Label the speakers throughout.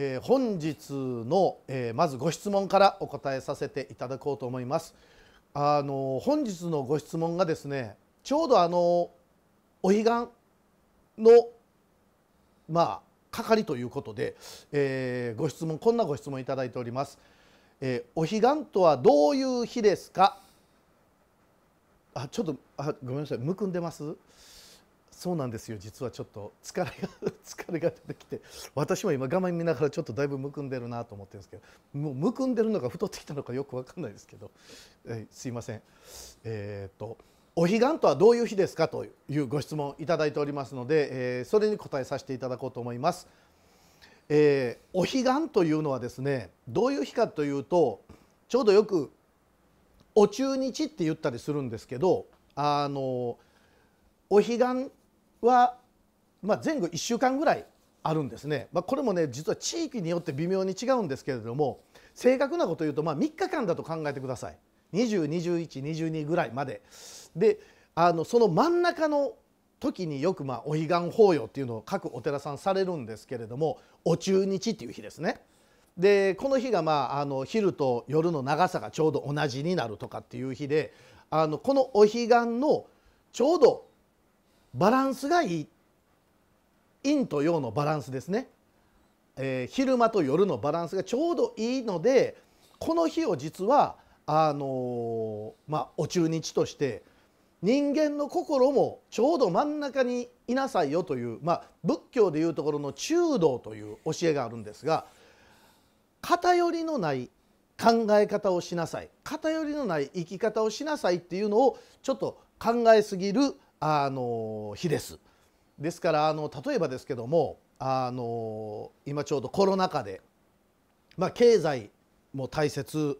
Speaker 1: えー、本日の、えー、まずご質問からお答えさせていただこうと思います。あの本日のご質問がですねちょうどあのお彼岸のまあ係ということで、えー、ご質問こんなご質問いただいております。えお彼岸とはどういう日ですかあちょっとあごめんなさいむくんでますそうなんですよ実はちょっと疲れが 疲れが出てきて私も今画面見ながらちょっとだいぶむくんでるなと思ってるんですけどもうむくんでるのか太ってきたのかよく分かんないですけど、えすいません。えっ、ー、とお彼岸とはどういう日ですかというご質問いたいておりますので、えー、それに答えさせていただこうと思います。えー、お彼岸というのはですねどういう日かというとちょうどよくお中日って言ったりするんですけどあのお彼岸は、まあ、前後1週間ぐらいあるんですね、まあ、これもね実は地域によって微妙に違うんですけれども正確なこと言うと、まあ、3日間だと考えてください202122ぐらいまで。であのその真ん中の時によくまあお彼岸法要っていうのを各お寺さんされるんですけれどもお中日っていう日ですね。でこの日がまああの昼と夜の長さがちょうど同じになるとかっていう日であのこのお彼岸のちょうどバランスがいい陰と陽のバランスですね、えー、昼間と夜のバランスがちょうどいいのでこの日を実はあのー、まあ、お中日として人間の心もちょうど真ん中にいなさいよという、まあ、仏教でいうところの中道という教えがあるんですが偏りのない考え方をしなさい偏りのない生き方をしなさいっていうのをちょっと考えすぎるあの日です。ですからあの例えばですけどもあの今ちょうどコロナ禍で、まあ、経済も大切、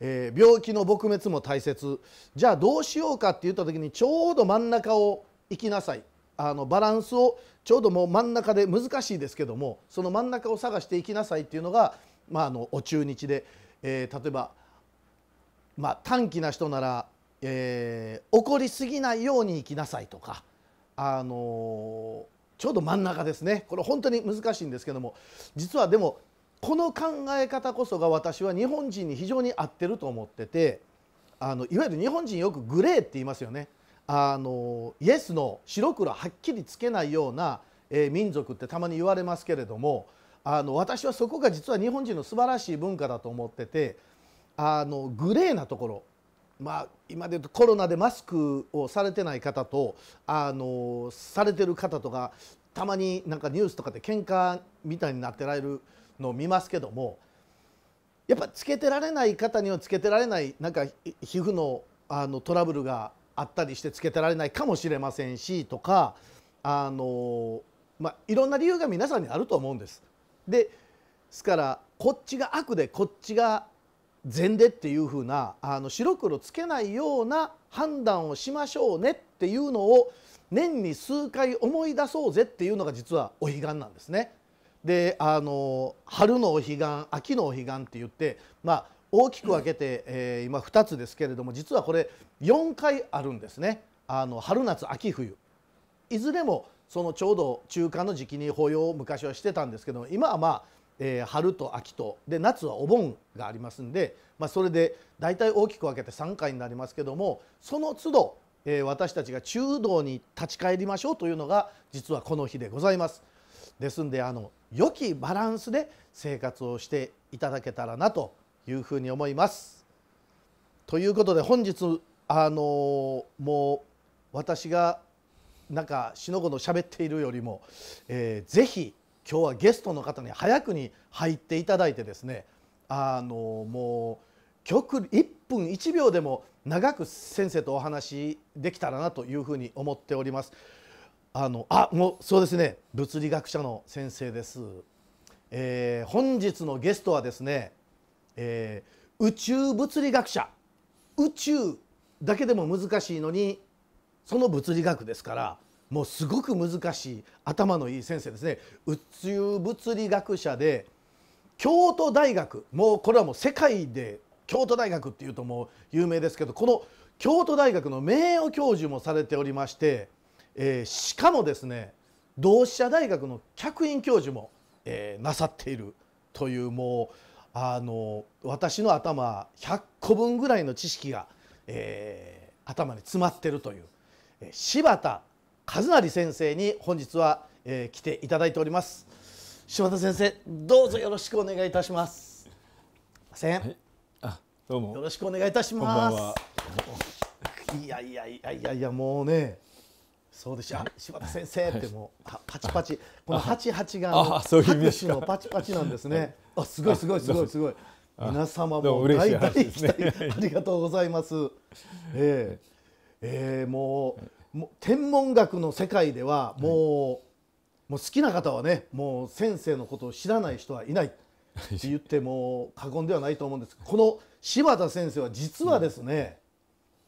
Speaker 1: えー、病気の撲滅も大切じゃあどうしようかって言った時にちょうど真ん中を行きなさいあのバランスをちょうどもう真ん中で難しいですけどもその真ん中を探していきなさいっていうのが、まあ、あのお中日で、えー、例えば、まあ、短期な人ならえー、怒りすぎないように生きなさいとか、あのちょうど真ん中ですねこれ本当に難しいんですけども実はでもこの考え方こそが私は日本人に非常に合ってると思っててあのいわゆる日本人よくグレーって言いますよねあのイエスの白黒はっきりつけないような、えー、民族ってたまに言われますけれどもあの私はそこが実は日本人の素晴らしい文化だと思っててあのグレーなところまあ、今で言うとコロナでマスクをされてない方とあのされてる方とかたまになんかニュースとかで喧嘩みたいになってられるのを見ますけどもやっぱつけてられない方にはつけてられないなんか皮膚のあのトラブルがあったりしてつけてられないかもしれませんしとかあの、まあ、いろんな理由が皆さんにあると思うんです。でですからこっちが悪でこっちが善でっていうふうなあの白黒つけないような判断をしましょうねっていうのを年に数回思い出そうぜっていうのが実はお彼岸なんですね。であの春のお彼岸秋のお彼岸って言って、まあ、大きく分けて、えー、今2つですけれども実はこれ4回あるんですねあの春夏秋冬。いずれもそのちょうど中間の時期に保養を昔はしてたんですけど今はまあえー、春と秋とで夏はお盆がありますんで、まあ、それで大体大きく分けて3回になりますけどもその都度、えー、私たちが中道に立ち返りましょうというのが実はこの日でございます。ですんであの良きバランスで生活をしていただけたらなというふうに思います。ということで本日あのー、もう私がなんかしのごの喋っているよりも、えー、ぜひ今日はゲストの方に早くに入っていただいてですねあのもう曲1分1秒でも長く先生とお話できたらなというふうに思っております。あのあもうそうですね物理学者の先生です。えー、本日のゲストはですね、えー、宇宙物理学者宇宙だけでも難しいのにその物理学ですから。もうすごく難しい頭のいい先生ですね宇宙物理学者で京都大学もうこれはもう世界で京都大学っていうともう有名ですけどこの京都大学の名誉教授もされておりまして、えー、しかもですね同志社大学の客員教授も、えー、なさっているというもうあの私の頭100個分ぐらいの知識が、えー、頭に詰まってるという、えー、柴田和成先生に本日は、えー、来ていただいております柴田先生どうぞよろしくお願いいたしますせん、はい、あどうもよろしくお願いいたしますいやいやいやいやいやもうねそうでしょ柴田先生ってもう、はい、パチパチこの八八があそうですのパチパチなんですね、あすごいすごいすごいすごい皆様も大体、ね、ありがとうございます、えー、えー、もう、天文学の世界ではもうはい、もう好きな方はねもう先生のことを知らない人はいないって言っても過言ではないと思うんですがこの柴田先生は実はですね、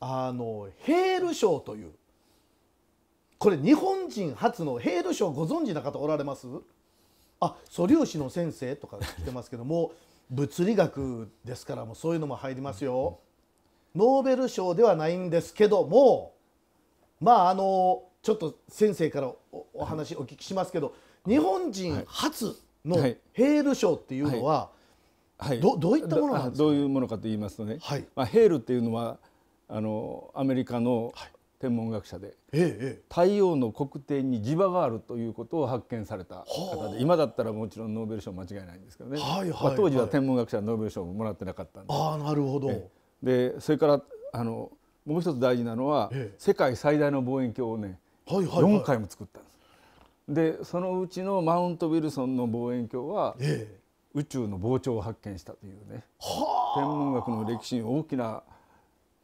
Speaker 1: うん、あのヘール賞というこれ日本人初のヘール賞ご存知な方おられますあ素粒子の先生とか来てますけども物理学ですからもうそういうのも入りますよ。ノーベル賞ではないんですけどもまああのちょっと先生からお話お聞きしますけど、日本人
Speaker 2: 初のヘール賞っていうのは、はい、どどういったものなんですかどういうものかと言いますとね、はいまあ、ヘールっていうのはあのアメリカの天文学者で、ええ、太陽の黒点に磁場があるということを発見された方で、今だったらもちろんノーベル賞間違いないんですけどね、はいはいまあ、当時は天文学者はノーベル賞ももらってなかったんであなるほどでそれからあのもう一つ大事なのは、ええ、世界最大の望遠鏡をね、はいはいはい、4回も作ったんですでそのうちのマウント・ウィルソンの望遠鏡は、え、宇宙の膨張を発見したというね天文学の歴史に大きな、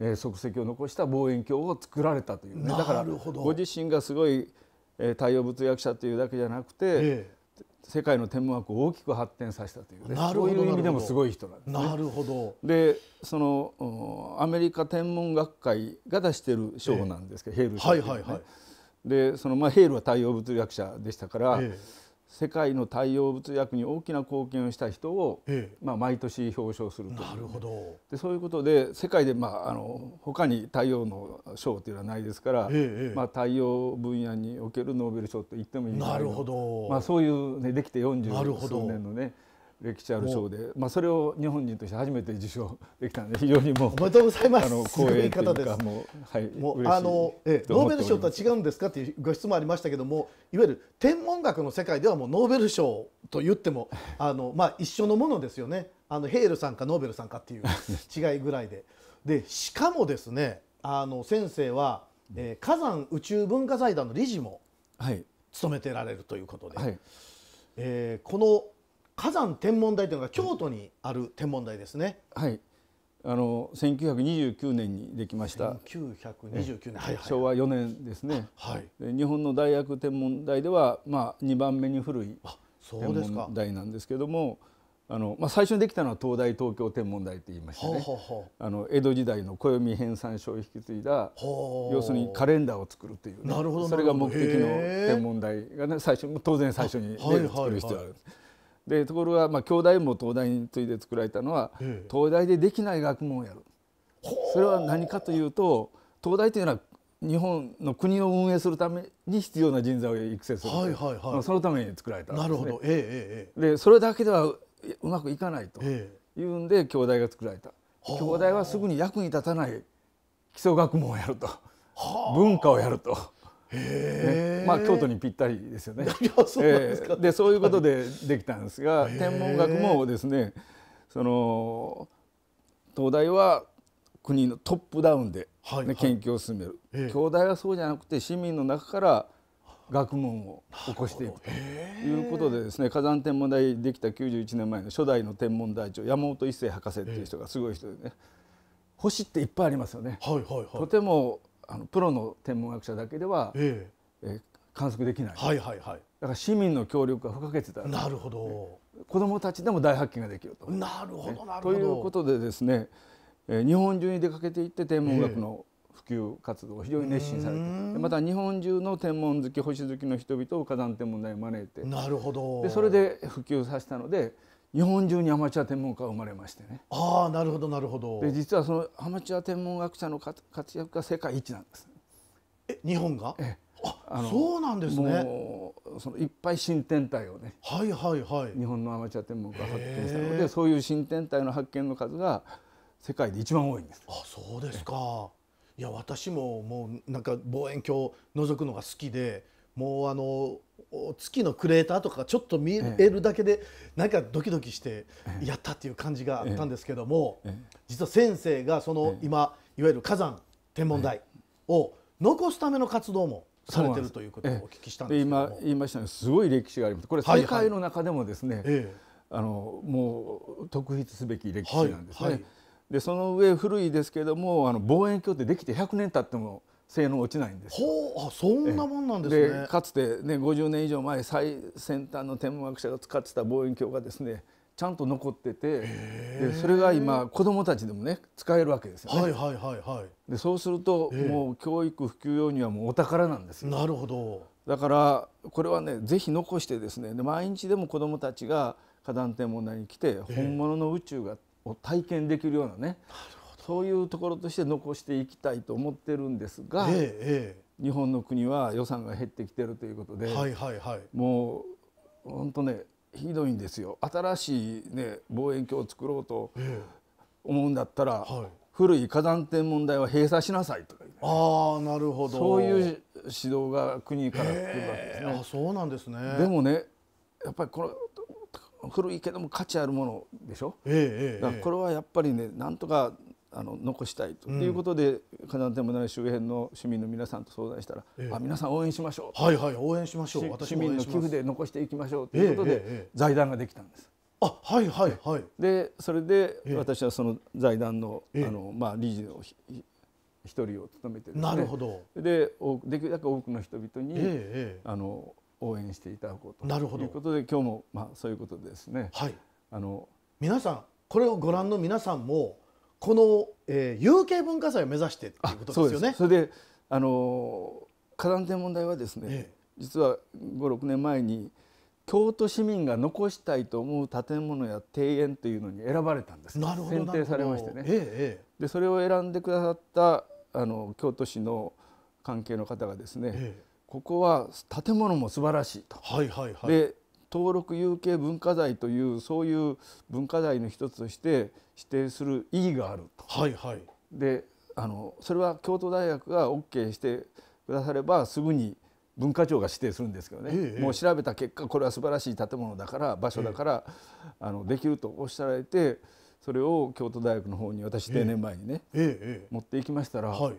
Speaker 2: えー、足跡を残した望遠鏡を作られたというねだからご自身がすごい、えー、太陽物学者というだけじゃなくて、世界の天文学を大きく発展させたという、ね、そういう意味でもすごい人なんです、ね、なるほどでそのアメリカ天文学会が出してる賞なんですけど、えー、ヘール賞、ね、はいはいはい、でそのまあヘールは太陽物理学者でしたから、えー世界の対応物薬に大きな貢献をした人を、ええ、まあ、毎年表彰するとなるほどでそういうことで世界で、まあ、あの他に太陽の賞というのはないですから、え、まあ、太陽分野におけるノーベル賞と言ってもいいなるほど、まあ、そういう、ね、できて40数年のね歴史ある賞で、まあ、それを日本人として初めて受賞できたので 非常にもうおめでとうございますあの光栄というかもう,、はい、もうあのえノーベル賞
Speaker 1: とは違うんですかっていうご質問ありましたけどもいわゆる天文学の世界ではもうノーベル賞と言っても あの、まあ、一緒のものですよねあのヘールさんかノーベルさんかっていう 違いぐらいで。でしかもですねあの先生は、えー、火山宇宙文化財団の理事も務めてられるということで、はい、えー、この火山天文台というのが京都にある天文台ですね。
Speaker 2: はい。あの1929年にできました。1929年、はいはい、昭和4年ですね。はい。日本の大学天文台ではまあ2番目に古い天文台なんですけども。あのまあ、最初にできたのは東大東京天文台と言いましたねあの江戸時代の暦編纂書を引き継いだ要するにカレンダーを作るという、ね、なるほどそれが目的の天文台が、ね、最初当然最初に、ね、作る必要があるでところが、まあ、京大も東大に次いで作られたのは、ええ、東大でできない学問をやるそれは何かというと東大というのは日本の国を運営するために必要な人材を育成する、はいはいはい、そのために作られた、ね、なるほど、ええ、ええ、でそれだけではうまくいかないというんで、え、京大が作られた京大はすぐに役に立たない基礎学問をやると文化をやると。まあ京都にぴったりですよね。そうえー、でそういうことでできたんですが天文学もですねその東大は国のトップダウンでね、はいはい、研究を進める、京大はそうじゃなくて市民の中から学問を起こしていくということでですね火山天文台できた91年前の初代の天文台長山本一成博士っていう人がすごい人でね、星っていっぱいありますよね。はいはいはい、とてもあのプロの天文学者だけでは、ええ観測できない、はいはいはい、だから市民の協力が不可欠だなるほど子どもたちでも大発見ができると。なるほどなるほどということでですね、えー、日本中に出かけていって天文学の普及活動を非常に熱心されて、えー、また日本中の天文好き星好きの人々を火山天文台に招いてなるほどでそれで普及させたので日本中にアマチュア天文家が生まれましてねああなるほどなるほどで実はそのアマチュア天文学者の活躍が世界一なんですえ日本がえあそうなんですねそのいっぱい新天体をねはいはいはい日本のアマチュア天文家が発見したのでそういう新天体の発見の数が世界で一番多いんですあそうですかいや私ももうなんか望遠鏡
Speaker 1: を覗くのが好きでもうあの月のクレーターとかちょっと見えるだけでなんかドキドキしてやったっていう感じがあったんですけども実は先生がその今いわゆる火山天文台を残すための活動もされてるということをお
Speaker 2: 聞きしたんです今言いましたねすごい歴史がありますこれ世界の中でもですね、はいはい、あのもう特筆すべき歴史なんですね。はい、でその上古いですけれどもあの望遠鏡ってできて100年経っても性能落ちないんですほうあそんなもんなんですねかつてね50年以上前最先端の天文学者が使ってた望遠鏡がですねちゃんと残っててでそれが今子供たちでもね使えるわけですよね。はいはいはいはい、でそうするともう教育普及用にはもうお宝なんですよ。なるほどだからこれはねぜひ残してですねで毎日でも子供たちが花壇天文台に来て本物の宇宙がを体験できるようなね、えーそういうところとして残していきたいと思ってるんですが、ええ、日本の国は予算が減ってきてるということで、はいはいはい、もう本当ねひどいんですよ新しい、ね、望遠鏡を作ろうと思うんだったら、えはい、古い火山天文台は閉鎖しなさいとか、
Speaker 1: ね、あなるほどそういう指
Speaker 2: 導が国から来るわけですね。あそうなんですねでもねやっぱりこの古いけども価値あるものでしょ、ええ、だからこれはやっぱりねなんとかあの残したいと,、いうことで金田天文台周辺の市民の皆さんと相談したら、ええ、あ皆さん応援しましょうはいはい応援しましょう市民の寄付で残していきましょうということで、財団ができたんです。あはいはいはい、でそれで私はその財団の,、あのまあ、理事を一人を務めて、ね、なるほどでできるだけ多くの人々に、ええ、あの応援していただこうとなるほどということで今日も、まあ、そういうことですね。はい、あの皆さんこれをご覧の皆さんも、この、えー、有形文化財を目指してっていうことですよね。それであの火山天文台はですね、ええ、実は五六年前に京都市民が残したいと思う建物や庭園というのに選ばれたんです。なるほど選定されましてね。え、でそれを選んでくださったあの京都市の関係の方がですね、ここは建物も素晴らしいと。はいはいはい、で登録有形文化財というそういう文化財の一つとして指定する意義があると。はいはい、であのそれは京都大学が OK してくださればすぐに文化庁が指定するんですけどね、ええ、もう調べた結果これは素晴らしい建物だから場所だから、え、あのできるとおっしゃられてそれを京都大学の方に私定年前にね、持っていきましたら、はい、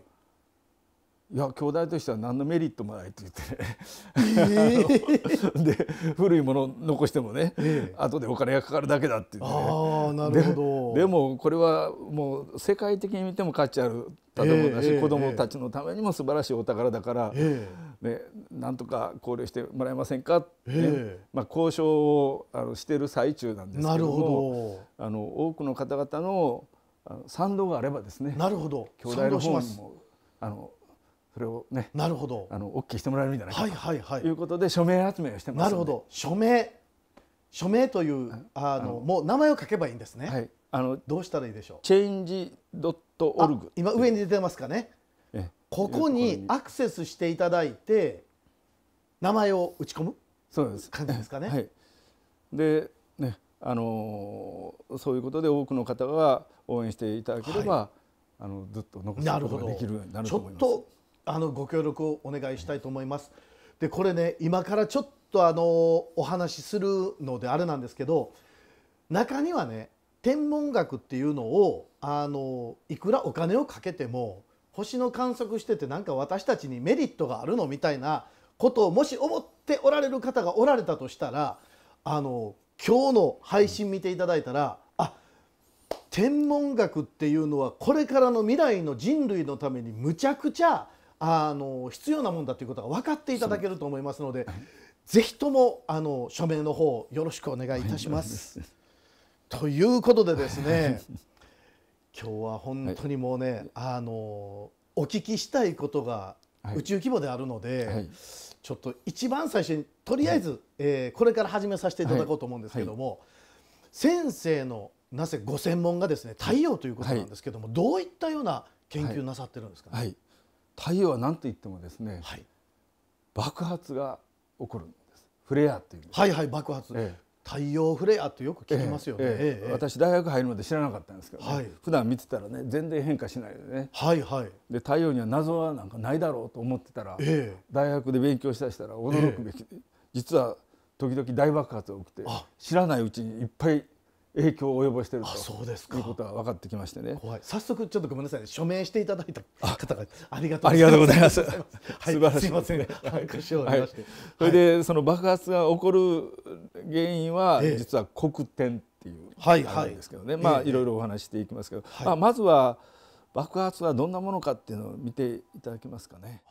Speaker 2: いや兄弟としては何のメリットもないと言ってね、えー、で古いもの残してもね、えー、後でお金がかかるだけだって言って、ね、あなるほどでもこれはもう世界的に見ても価値ある建物だし、えー、子どもたちのためにも素晴らしいお宝だから、えー、ね、なんとか考慮してもらえませんか、ね、えー、まあ、交渉をあのしている最中なんですけどもあの多くの方々の賛同があればですねなるほど兄弟の方にもあのこれをねなるほどあの OK してもらえるんじゃないかと、はいはいはい、いうことで署名集めをしてますなるほど署名
Speaker 1: 署名という、あのもう名前を書けばいいんですね、はい、あのどうしたらいいでしょうチェンジドットオルグ今上に出てますかねここにアクセスしてい
Speaker 2: ただいて名前を打ち込むそうです感じですかね。はい、でねあのー、そういうことで多くの方が応援していただければ、はい、あのずっと残すことができるようになると思います。ち
Speaker 1: ょっとあのご協力をお願いしたいと思います。でこれね今からちょっとあのお話しするのであれなんですけど中にはね天文学っていうのをあのいくらお金をかけても星の観測しててなんか私たちにメリットがあるのみたいなことをもし思っておられる方がおられたとしたらあの今日の配信見ていただいたら、うん、あ天文学っていうのはこれからの未来の人類のためにむちゃくちゃあの必要なもんだということが分かっていただけると思いますので、ぜひともあの署名の方よろしくお願いいたします。ということでですね、今日は本当にもうね、はい、あのお聞きしたいことが宇宙規模であるので、はいはい、ちょっと一番最初にとりあえず、はい、えー、これから始めさせていただこうと思うんですけども、先生のなぜご専門がですね太陽ということなんです
Speaker 2: けども、どういったような研究なさってるんですか、ね、太陽は何と言ってもですね、はい、爆発が起こるんですフレアというはいはい爆発、ええ、太陽フレアってよく聞きますよね、ええ、私大学入るまで知らなかったんですけど、ね、はい、普段見てたらね全然変化しないよね、はいはい、で太陽には謎はなんかないだろうと思ってたら、ええ、大学で勉強したしたら驚くべき、実は時々大爆発が起きて知らないうちにいっぱい影響を及ぼしているということは分かってきましてね早速ちょっとごめんなさい、ね、署名していただいた方がありがとうございますはい、素晴らしいすいません、はい、それで、その爆発が起こる原因は、ええ、実は黒点っていうはいはいですけどね、はいはい、まあ、え、いろいろお話していきますけど、まあ、まずは爆発はどんなものかっていうのを見ていただけますかね。